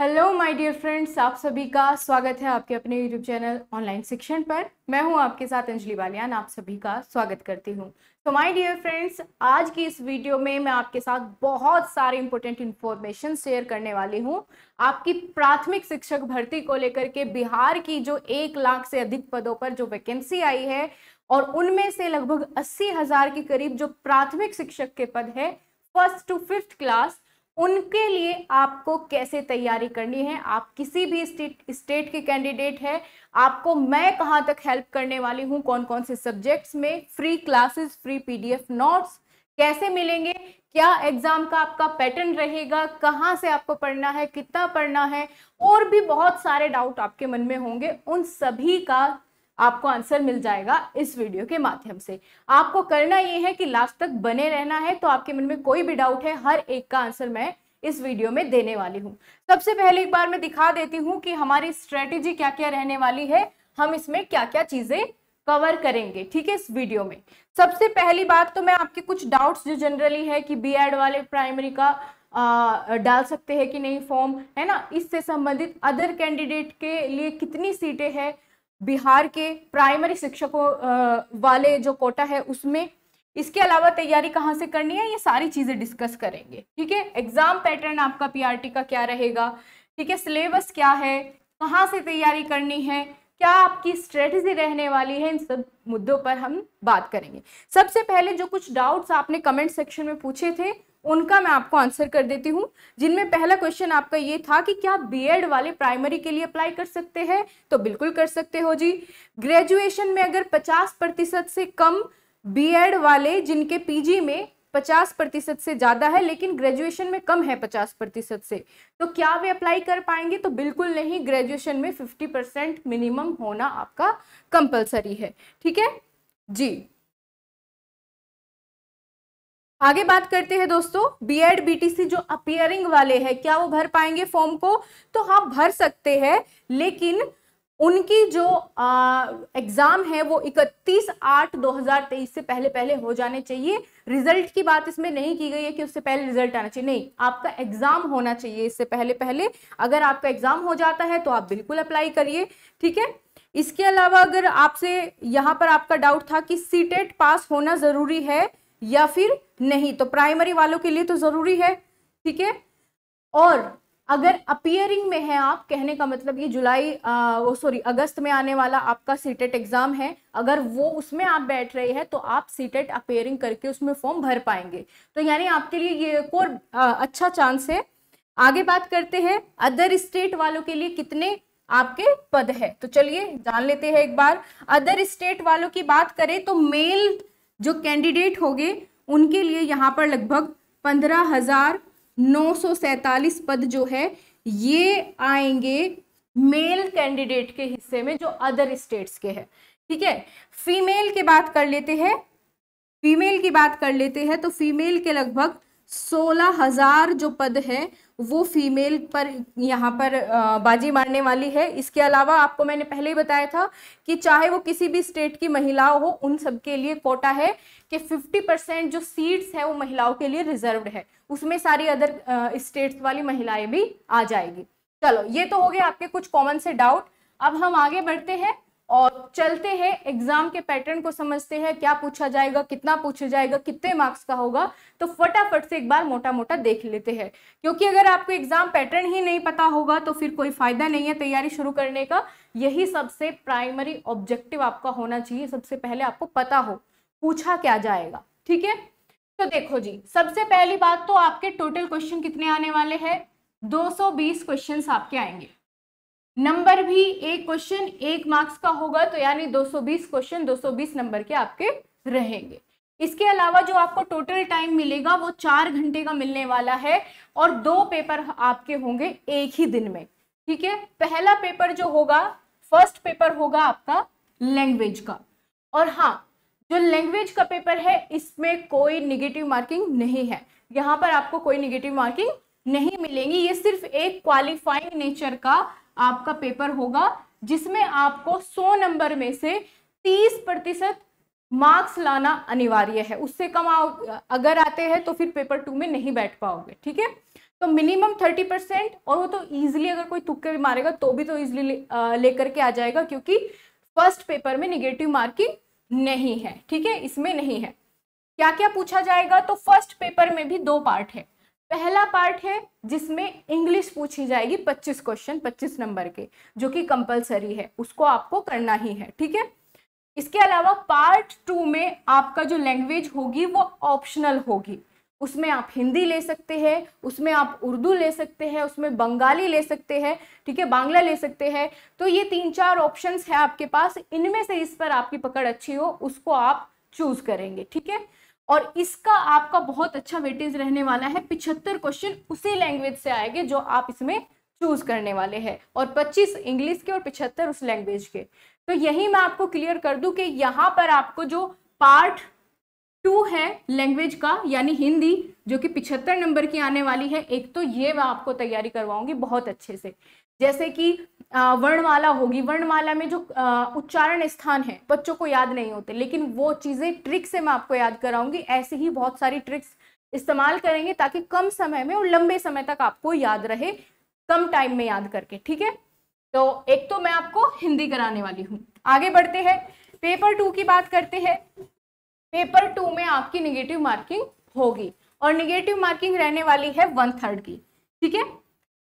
hello my dear friends आप सभी का स्वागत है आपके अपने यूट्यूब चैनल ऑनलाइन शिक्षण पर मैं हूं आपके साथ अंजलि बालियान आप सभी का स्वागत करती हूं तो माय डियर फ्रेंड्स आज की इस वीडियो में मैं आपके साथ बहुत सारे इंपॉर्टेंट इन्फॉर्मेशन शेयर करने वाली हूं आपकी प्राथमिक शिक्षक भर्ती को लेकर के बिहार की जो एक लाख से अधिक पदों पर जो वैकेंसी आई है और उनमें से लगभग अस्सी हजार के करीब जो प्राथमिक शिक्षक के पद है फर्स्ट टू फिफ्थ क्लास उनके लिए आपको कैसे तैयारी करनी है आप किसी भी स्टेट स्टेट के कैंडिडेट है आपको मैं कहाँ तक हेल्प करने वाली हूँ कौन कौन से सब्जेक्ट्स में free classes free PDF notes कैसे मिलेंगे क्या एग्जाम का आपका पैटर्न रहेगा कहाँ से आपको पढ़ना है कितना पढ़ना है और भी बहुत सारे डाउट आपके मन में होंगे उन सभी का आपको आंसर मिल जाएगा इस वीडियो के माध्यम से आपको करना ये है कि लास्ट तक बने रहना है तो आपके मन में कोई भी डाउट है हर एक का आंसर मैं इस वीडियो में देने वाली हूँ सबसे पहले एक बार मैं दिखा देती हूँ कि हमारी स्ट्रेटेजी क्या क्या रहने वाली है हम इसमें क्या क्या चीज़ें कवर करेंगे ठीक है इस वीडियो में सबसे पहली बात तो मैं आपके कुछ डाउट्स जो जनरली है कि बी एड वाले प्राइमरी का आ, डाल सकते हैं कि नहीं फॉर्म है ना इससे संबंधित अदर कैंडिडेट के लिए कितनी सीटें हैं बिहार के प्राइमरी शिक्षकों वाले जो कोटा है उसमें इसके अलावा तैयारी कहाँ से करनी है ये सारी चीज़ें डिस्कस करेंगे ठीक है एग्जाम पैटर्न आपका पीआरटी का क्या रहेगा ठीक है सिलेबस क्या है कहाँ से तैयारी करनी है क्या आपकी स्ट्रेटजी रहने वाली है इन सब मुद्दों पर हम बात करेंगे सबसे पहले जो कुछ डाउट्स आपने कमेंट सेक्शन में पूछे थे उनका मैं आपको आंसर कर देती हूँ जिनमें पहला क्वेश्चन आपका ये था कि क्या बीएड वाले प्राइमरी के लिए अप्लाई कर सकते हैं तो बिल्कुल कर सकते हो जी ग्रेजुएशन में अगर 50 प्रतिशत से कम बीएड वाले जिनके पीजी में पचास प्रतिशत से ज़्यादा है लेकिन ग्रेजुएशन में कम है पचास प्रतिशत से तो क्या वे अप्लाई कर पाएंगे तो बिल्कुल नहीं ग्रेजुएशन में फिफ्टी परसेंट मिनिमम होना आपका कंपलसरी है ठीक है जी आगे बात करते हैं दोस्तों बीएड बीटीसी जो अपियरिंग वाले हैं क्या वो भर पाएंगे फॉर्म को तो हाँ भर सकते हैं लेकिन उनकी जो एग्ज़ाम है वो 31 आठ 2023 से पहले पहले हो जाने चाहिए रिजल्ट की बात इसमें नहीं की गई है कि उससे पहले रिजल्ट आना चाहिए नहीं आपका एग्ज़ाम होना चाहिए इससे पहले पहले अगर आपका एग्ज़ाम हो जाता है तो आप बिल्कुल अप्लाई करिए ठीक है इसके अलावा अगर आपसे यहाँ पर आपका डाउट था कि सीटेट पास e होना ज़रूरी है या फिर नहीं तो प्राइमरी वालों के लिए तो ज़रूरी है ठीक है और अगर अपियरिंग में है आप कहने का मतलब ये जुलाई वो सॉरी अगस्त में आने वाला आपका सीटेट एग्ज़ाम e है अगर वो उसमें आप बैठ रहे हैं तो आप सीटेट अपियरिंग e करके उसमें फॉर्म भर पाएंगे तो यानी आपके लिए ये एक और अच्छा चांस है आगे बात करते हैं अदर स्टेट वालों के लिए कितने आपके पद है तो चलिए जान लेते हैं एक बार अदर स्टेट वालों की बात करें तो मेल जो कैंडिडेट होंगे उनके लिए यहाँ पर लगभग पंद्रह हजार नौ पद जो है ये आएंगे मेल कैंडिडेट के हिस्से में जो अदर स्टेट्स के हैं ठीक है फीमेल की बात कर लेते हैं फीमेल की बात कर लेते हैं तो फीमेल के लगभग सोलह हजार जो पद है वो फीमेल पर यहाँ पर बाजी मारने वाली है इसके अलावा आपको मैंने पहले ही बताया था कि चाहे वो किसी भी स्टेट की महिलाओं हो उन सबके लिए कोटा है कि 50 परसेंट जो सीट्स है वो महिलाओं के लिए रिजर्व्ड है उसमें सारी अदर स्टेट्स वाली महिलाएं भी आ जाएगी चलो ये तो हो गया आपके कुछ कॉमन से डाउट अब हम आगे बढ़ते हैं और चलते हैं एग्जाम के पैटर्न को समझते हैं क्या पूछा जाएगा कितना पूछा जाएगा कितने मार्क्स का होगा तो फटाफट से एक बार मोटा मोटा देख लेते हैं क्योंकि अगर आपको एग्जाम पैटर्न ही नहीं पता होगा तो फिर कोई फायदा नहीं है तैयारी शुरू करने का यही सबसे प्राइमरी ऑब्जेक्टिव आपका होना चाहिए सबसे पहले आपको पता हो पूछा क्या जाएगा ठीक है तो देखो जी सबसे पहली बात तो आपके टोटल क्वेश्चन कितने आने वाले हैं 220 क्वेश्चंस आपके आएंगे नंबर भी एक क्वेश्चन एक मार्क्स का होगा तो यानी 220 क्वेश्चन 220 नंबर के आपके रहेंगे इसके अलावा जो आपको टोटल टाइम मिलेगा वो चार घंटे का मिलने वाला है और दो पेपर आपके होंगे एक ही दिन में ठीक है पहला पेपर जो होगा फर्स्ट पेपर होगा आपका लैंग्वेज का और हाँ जो लैंग्वेज का पेपर है इसमें कोई निगेटिव मार्किंग नहीं है यहाँ पर आपको कोई निगेटिव मार्किंग नहीं मिलेंगी ये सिर्फ एक क्वालिफाइंग नेचर का आपका पेपर होगा जिसमें आपको 100 नंबर में से 30 प्रतिशत मार्क्स लाना अनिवार्य है उससे कम अगर आते हैं तो फिर पेपर टू में नहीं बैठ पाओगे ठीक है तो मिनिमम थर्टी परसेंट और वो तो ईजिली अगर कोई तुक्के भी मारेगा तो भी तो ईजिली लेकर ले के आ जाएगा क्योंकि फर्स्ट पेपर में निगेटिव मार्किंग नहीं है ठीक है इसमें नहीं है क्या क्या पूछा जाएगा तो फर्स्ट पेपर में भी दो पार्ट है पहला पार्ट है जिसमें इंग्लिश पूछी जाएगी 25 क्वेश्चन 25 नंबर के जो कि कंपलसरी है उसको आपको करना ही है ठीक है इसके अलावा पार्ट टू में आपका जो लैंग्वेज होगी वो ऑप्शनल होगी उसमें आप हिंदी ले सकते हैं उसमें आप उर्दू ले सकते हैं उसमें बंगाली ले सकते हैं ठीक है बांग्ला ले सकते हैं तो ये तीन चार ऑप्शंस है आपके पास इनमें से इस पर आपकी पकड़ अच्छी हो उसको आप चूज करेंगे ठीक है और इसका आपका बहुत अच्छा वेटेज रहने वाला है पिछहत्तर क्वेश्चन उसी लैंग्वेज से आएंगे जो आप इसमें चूज करने वाले हैं और 25 इंग्लिश के और पिछहत्तर उस लैंग्वेज के तो यही मैं आपको क्लियर कर दूं कि यहाँ पर आपको जो पार्ट टू है लैंग्वेज का यानी हिंदी जो कि पिछहत्तर नंबर की आने वाली है एक तो ये मैं आपको तैयारी करवाऊंगी बहुत अच्छे से जैसे कि वर्णमाला होगी वर्णमाला में जो उच्चारण स्थान है बच्चों को याद नहीं होते लेकिन वो चीज़ें ट्रिक से मैं आपको याद कराऊंगी ऐसे ही बहुत सारी ट्रिक्स इस्तेमाल करेंगे ताकि कम समय में और लंबे समय तक आपको याद रहे कम टाइम में याद करके ठीक है तो एक तो मैं आपको हिंदी कराने वाली हूँ आगे बढ़ते हैं पेपर टू की बात करते हैं पेपर टू में आपकी निगेटिव मार्किंग होगी और निगेटिव मार्किंग रहने वाली है वन थर्ड की ठीक है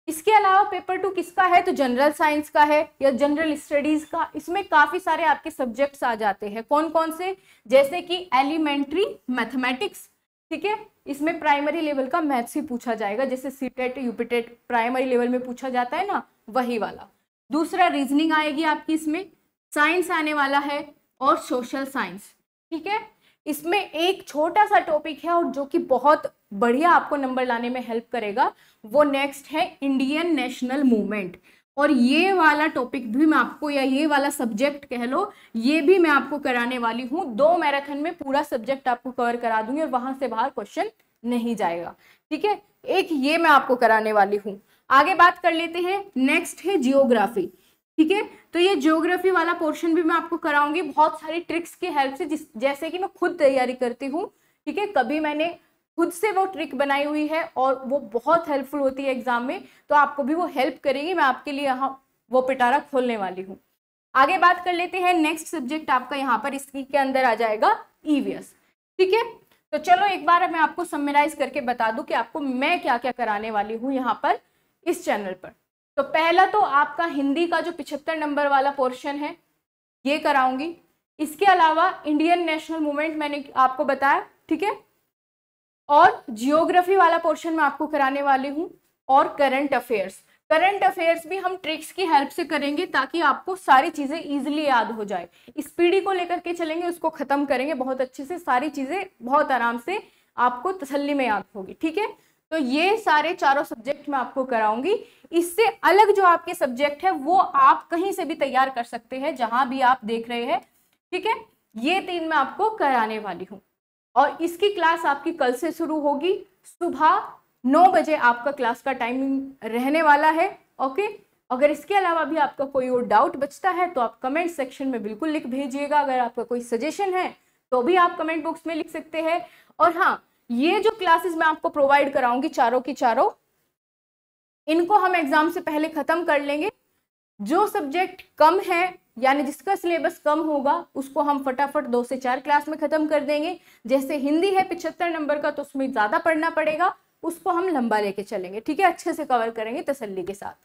इसके अलावा पेपर टू किसका है तो जनरल साइंस का है या जनरल स्टडीज का इसमें काफी सारे आपके सब्जेक्ट्स आ जाते हैं कौन कौन से जैसे कि एलिमेंट्री मैथमेटिक्स ठीक है इसमें प्राइमरी लेवल का मैथ्स ही पूछा जाएगा जैसे सीटेट यूपीटेट प्राइमरी लेवल में पूछा जाता है ना वही वाला दूसरा रीजनिंग आएगी आपकी इसमें साइंस आने वाला है और सोशल साइंस ठीक है इसमें एक छोटा सा टॉपिक है और जो कि बहुत बढ़िया आपको नंबर लाने में हेल्प करेगा वो नेक्स्ट है इंडियन नेशनल मूवमेंट और ये वाला टॉपिक भी मैं आपको या ये वाला सब्जेक्ट कह लो ये भी मैं आपको कराने वाली हूँ दो मैराथन में पूरा सब्जेक्ट आपको कवर करा दूंगी और वहां से बाहर क्वेश्चन नहीं जाएगा ठीक है एक ये मैं आपको कराने वाली हूँ आगे बात कर लेते हैं नेक्स्ट है जियोग्राफी ठीक है तो ये ज्योग्राफी वाला पोर्शन भी मैं आपको कराऊंगी बहुत सारी ट्रिक्स की हेल्प से जिस जैसे कि मैं खुद तैयारी करती हूँ ठीक है कभी मैंने खुद से वो ट्रिक बनाई हुई है और वो बहुत हेल्पफुल होती है एग्जाम में तो आपको भी वो हेल्प करेगी मैं आपके लिए यहाँ वो पिटारा खोलने वाली हूँ आगे बात कर लेते हैं नेक्स्ट सब्जेक्ट आपका यहाँ पर इसकी के अंदर आ जाएगा ईवीएस e ठीक है तो चलो एक बार मैं आपको समराइज करके बता दूं कि आपको मैं क्या क्या कराने वाली हूँ यहाँ पर इस चैनल पर तो पहला तो आपका हिंदी का जो पिछहत्तर नंबर वाला पोर्शन है ये कराऊंगी इसके अलावा इंडियन नेशनल मूवमेंट मैंने आपको बताया ठीक है और जियोग्राफी वाला पोर्शन मैं आपको कराने वाली हूँ और करंट अफेयर्स करंट अफेयर्स भी हम ट्रिक्स की हेल्प से करेंगे ताकि आपको सारी चीज़ें ईजिली याद हो जाए इस पीढ़ी को लेकर के चलेंगे उसको ख़त्म करेंगे बहुत अच्छे से सारी चीज़ें बहुत आराम से आपको तसल्ली में याद होगी ठीक है तो ये सारे चारों सब्जेक्ट मैं आपको कराऊंगी इससे अलग जो आपके सब्जेक्ट है वो आप कहीं से भी तैयार कर सकते हैं जहां भी आप देख रहे हैं ठीक है ये तीन मैं आपको कराने वाली हूँ और इसकी क्लास आपकी कल से शुरू होगी सुबह नौ बजे आपका क्लास का टाइमिंग रहने वाला है ओके अगर इसके अलावा भी आपका कोई और डाउट बचता है तो आप कमेंट सेक्शन में बिल्कुल लिख भेजिएगा अगर आपका कोई सजेशन है तो भी आप कमेंट बॉक्स में लिख सकते हैं और हाँ ये जो क्लासेस मैं आपको प्रोवाइड कराऊंगी चारों की चारों इनको हम एग्जाम से पहले खत्म कर लेंगे जो सब्जेक्ट कम है यानी जिसका सिलेबस कम होगा उसको हम फटाफट दो से चार क्लास में खत्म कर देंगे जैसे हिंदी है पिछहत्तर नंबर का तो उसमें ज्यादा पढ़ना पड़ेगा उसको हम लंबा लेके चलेंगे ठीक है अच्छे से कवर करेंगे तसल्ली के साथ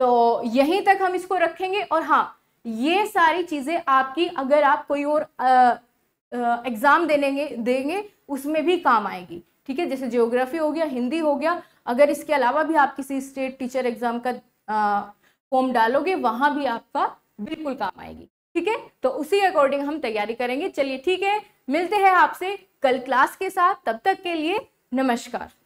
तो यहीं तक हम इसको रखेंगे और हाँ ये सारी चीजें आपकी अगर आप कोई और एग्जाम देने देंगे उसमें भी काम आएगी ठीक है जैसे जियोग्राफी हो गया हिंदी हो गया अगर इसके अलावा भी आप किसी स्टेट टीचर एग्जाम का फॉर्म डालोगे वहाँ भी आपका बिल्कुल काम आएगी ठीक है तो उसी अकॉर्डिंग हम तैयारी करेंगे चलिए ठीक है मिलते हैं आपसे कल क्लास के साथ तब तक के लिए नमस्कार